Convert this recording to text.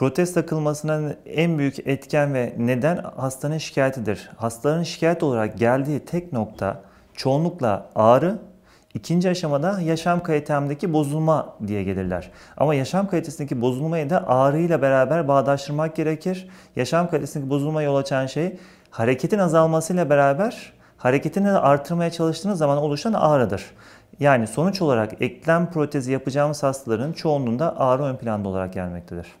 Protez takılmasına en büyük etken ve neden hastanın şikayetidir. Hastanın şikayet olarak geldiği tek nokta çoğunlukla ağrı, ikinci aşamada yaşam kalitemdeki bozulma diye gelirler. Ama yaşam kalitesindeki bozulmayı da ağrıyla beraber bağdaştırmak gerekir. Yaşam kalitesindeki bozulma yol açan şey hareketin azalmasıyla beraber hareketini artırmaya çalıştığınız zaman oluşan ağrıdır. Yani sonuç olarak eklem protezi yapacağımız hastaların çoğunluğunda ağrı ön planda olarak gelmektedir.